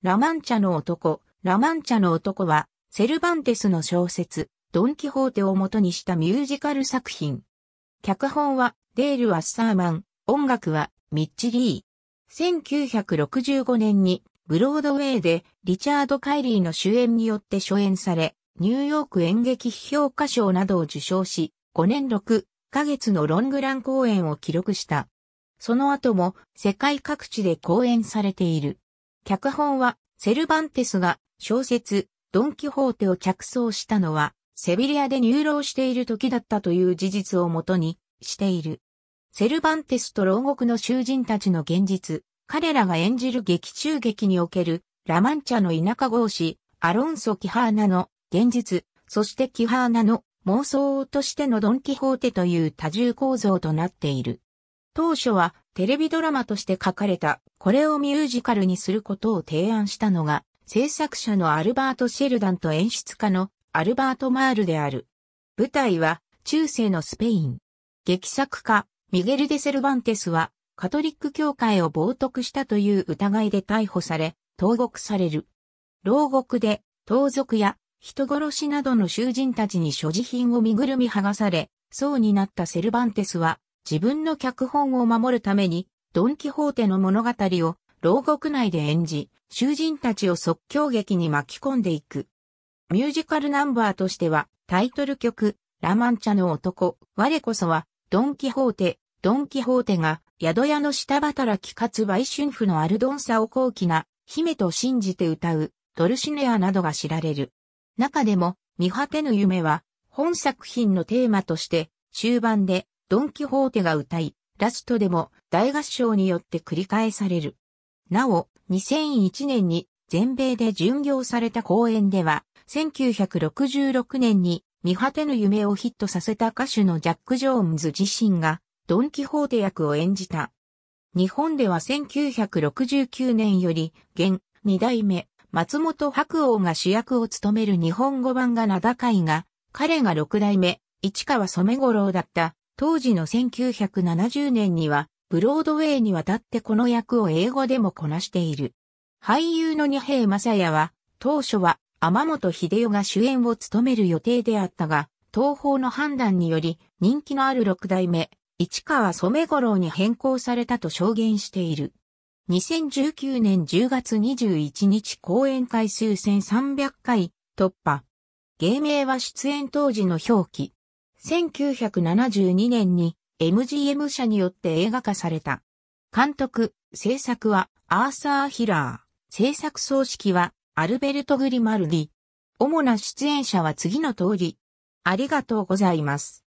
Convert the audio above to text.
ラマンチャの男、ラマンチャの男は、セルバンテスの小説、ドン・キホーテを元にしたミュージカル作品。脚本は、デール・アッサーマン、音楽は、ミッチ・リー。1965年に、ブロードウェイで、リチャード・カイリーの主演によって初演され、ニューヨーク演劇批評家賞などを受賞し、5年6ヶ月のロングラン公演を記録した。その後も、世界各地で公演されている。脚本はセルバンテスが小説ドン・キホーテを着想したのはセビリアで入牢している時だったという事実をもとにしている。セルバンテスと牢獄の囚人たちの現実、彼らが演じる劇中劇におけるラマンチャの田舎豪子、アロンソ・キハーナの現実、そしてキハーナの妄想としてのドン・キホーテという多重構造となっている。当初はテレビドラマとして書かれた、これをミュージカルにすることを提案したのが、制作者のアルバート・シェルダンと演出家のアルバート・マールである。舞台は中世のスペイン。劇作家、ミゲル・デ・セルバンテスは、カトリック教会を冒涜したという疑いで逮捕され、投獄される。牢獄で、盗賊や人殺しなどの囚人たちに所持品を身ぐるみ剥がされ、そうになったセルバンテスは、自分の脚本を守るために、ドン・キホーテの物語を牢獄内で演じ、囚人たちを即興劇に巻き込んでいく。ミュージカルナンバーとしては、タイトル曲、ラマンチャの男、我こそは、ドン・キホーテ、ドン・キホーテが、宿屋の下働きかつ売春婦のアルドンサを高貴な、姫と信じて歌う、ドルシネアなどが知られる。中でも、見果てぬ夢は、本作品のテーマとして、終盤でドン・キホーテが歌い、ラストでも大合唱によって繰り返される。なお、2001年に全米で巡業された公演では、1966年に見果てぬ夢をヒットさせた歌手のジャック・ジョーンズ自身がドン・キホーテ役を演じた。日本では1969年より、現、二代目、松本白鸚が主役を務める日本語版が名高いが、彼が六代目、市川染五郎だった当時の1970年には、ブロードウェイに渡ってこの役を英語でもこなしている。俳優の二平正也は、当初は天本秀夫が主演を務める予定であったが、東方の判断により人気のある六代目、市川染五郎に変更されたと証言している。2019年10月21日公演回数1300回突破。芸名は出演当時の表記。1972年に MGM 社によって映画化された。監督、制作はアーサー・ヒラー。制作総指揮はアルベルト・グリマルディ。主な出演者は次の通り。ありがとうございます。